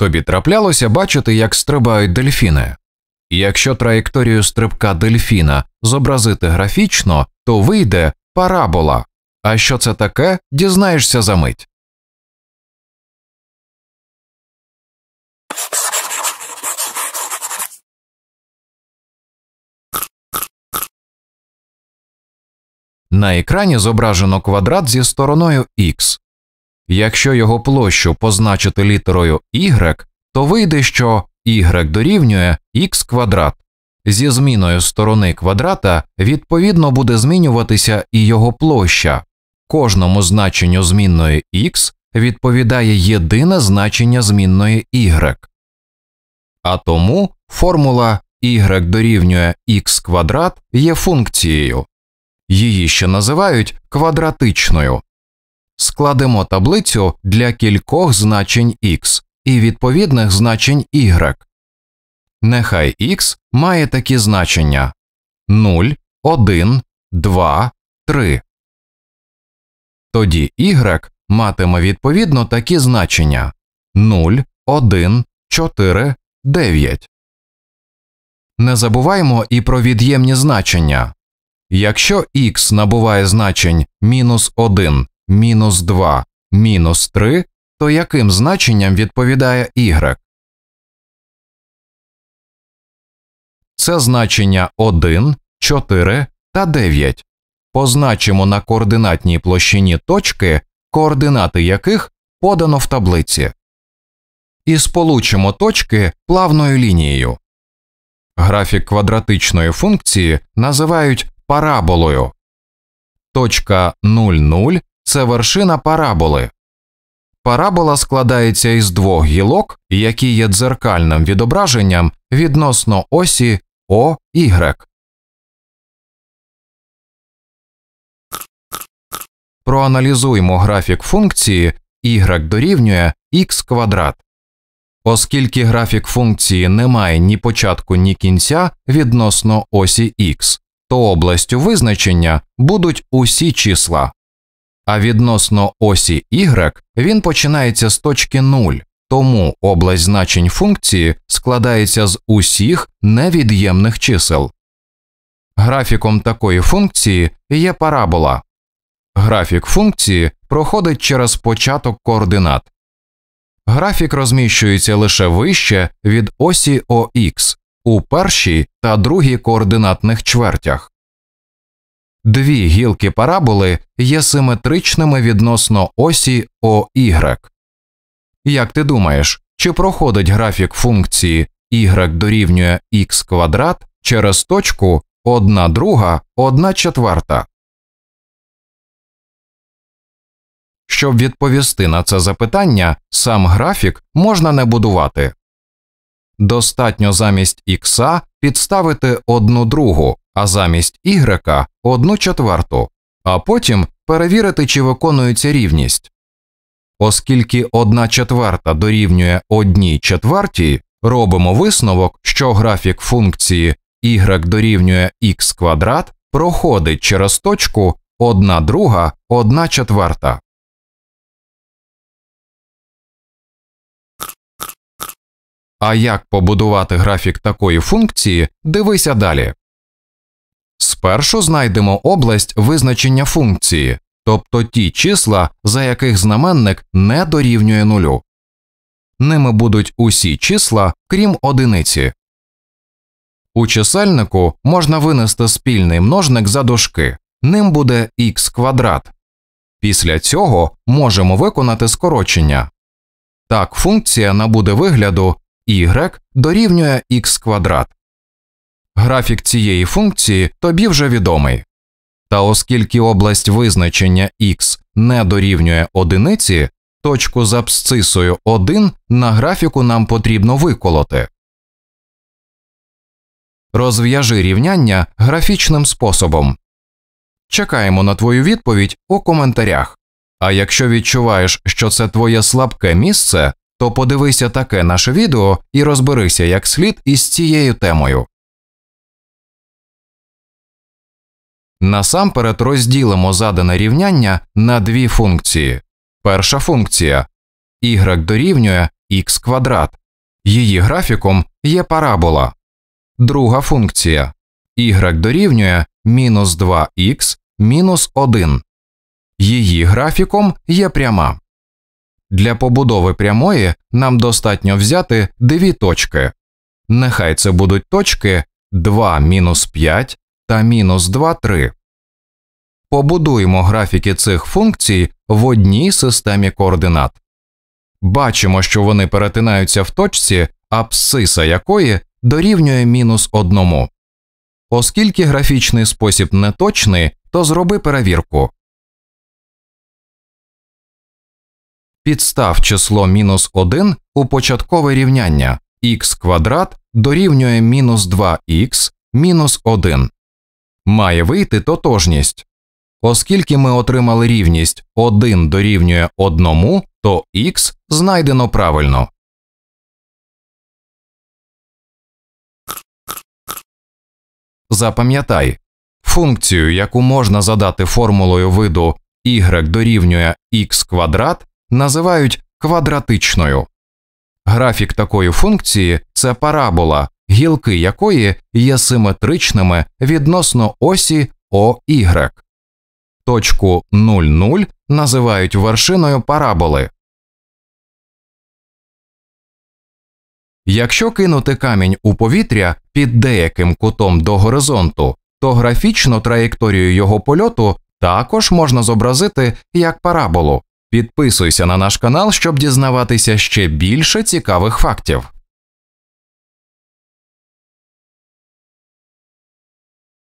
Тобі траплялося бачити, як стрибають дельфіни. Якщо траєкторію стрибка дельфіна зобразити графічно, то вийде парабола. А що це таке, дізнаєшся за мить. На екрані зображено квадрат зі стороною Х. Якщо його площу позначити літерою y, то вийде, що y дорівнює x квадрат. Зі зміною сторони квадрата відповідно буде змінюватися і його площа. Кожному значенню змінної x відповідає єдине значення змінної y. А тому формула y дорівнює x квадрат є функцією. Її ще називають квадратичною складемо таблицю для кількох значень x і відповідних значень y. Нехай x має такі значення 0, 1, 2, 3. Тоді y матиме відповідно такі значення 0, 1, 4, 9. Не забуваємо і про від'ємні значення. Якщо x набуває значень мінус 1 мінус 2, мінус 3, то яким значенням відповідає y? Це значення 1, 4 та 9. Позначимо на координатній площині точки, координати яких подано в таблиці. І сполучимо точки плавною лінією. Графік квадратичної функції називають параболою. Точка 0,0 це вершина параболи. Парабола складається із двох гілок, які є дзеркальним відображенням відносно осі OY. Проаналізуємо графік функції y дорівнює x квадрат. Оскільки графік функції не має ні початку, ні кінця відносно осі x, то областю визначення будуть усі числа а відносно осі y він починається з точки 0, тому область значень функції складається з усіх невід'ємних чисел. Графіком такої функції є парабола. Графік функції проходить через початок координат. Графік розміщується лише вище від осі ОХ у першій та другій координатних чвертях. Дві гілки параболи є симетричними відносно осі OY. Як ти думаєш, чи проходить графік функції y дорівнює x квадрат через точку 1 друга 1 четверта? Щоб відповісти на це запитання, сам графік можна не будувати. Достатньо замість ікса підставити одну другу а замість y – 1 четверту, а потім перевірити, чи виконується рівність. Оскільки 1 четверта дорівнює 1 четвертій, робимо висновок, що графік функції y дорівнює x квадрат проходить через точку 1 друга 1 четверта. А як побудувати графік такої функції, дивися далі. Спершу знайдемо область визначення функції, тобто ті числа, за яких знаменник не дорівнює нулю. Ними будуть усі числа, крім одиниці. У чисельнику можна винести спільний множник за дошки. Ним буде х квадрат. Після цього можемо виконати скорочення. Так функція набуде вигляду y дорівнює х квадрат. Графік цієї функції тобі вже відомий. Та оскільки область визначення x не дорівнює одиниці, точку з абсцисою 1 на графіку нам потрібно виколоти. Розв'яжи рівняння графічним способом. Чекаємо на твою відповідь у коментарях. А якщо відчуваєш, що це твоє слабке місце, то подивися таке наше відео і розберися як слід із цією темою. Насамперед розділимо задане рівняння на дві функції. Перша функція y дорівнює x квадрат. Її графіком є парабола. Друга функція y дорівнює мінус 2х мінус 1. Її графіком є пряма. Для побудови прямої нам достатньо взяти дві точки. Нехай це будуть точки 2 мінус 5 та мінус 2 3. Побудуємо графіки цих функцій в одній системі координат. Бачимо, що вони перетинаються в точці, абсциса якої дорівнює мінус 1. Оскільки графічний спосіб неточний, то зроби перевірку. Підстав число мінус 1 у початкове рівняння х квадрат дорівнює мінус 2х мінус 1 має вийти тотожність. Оскільки ми отримали рівність 1 дорівнює 1, то х знайдено правильно. Запам'ятай функцію, яку можна задати формулою виду y дорівнює x квадрат, називають квадратичною. Графік такої функції це парабола, гілки якої є симетричними відносно осі OY. Точку 00 називають вершиною параболи. Якщо кинути камінь у повітря під деяким кутом до горизонту, то графічну траєкторію його польоту також можна зобразити як параболу. Підписуйся на наш канал, щоб дізнаватися ще більше цікавих фактів.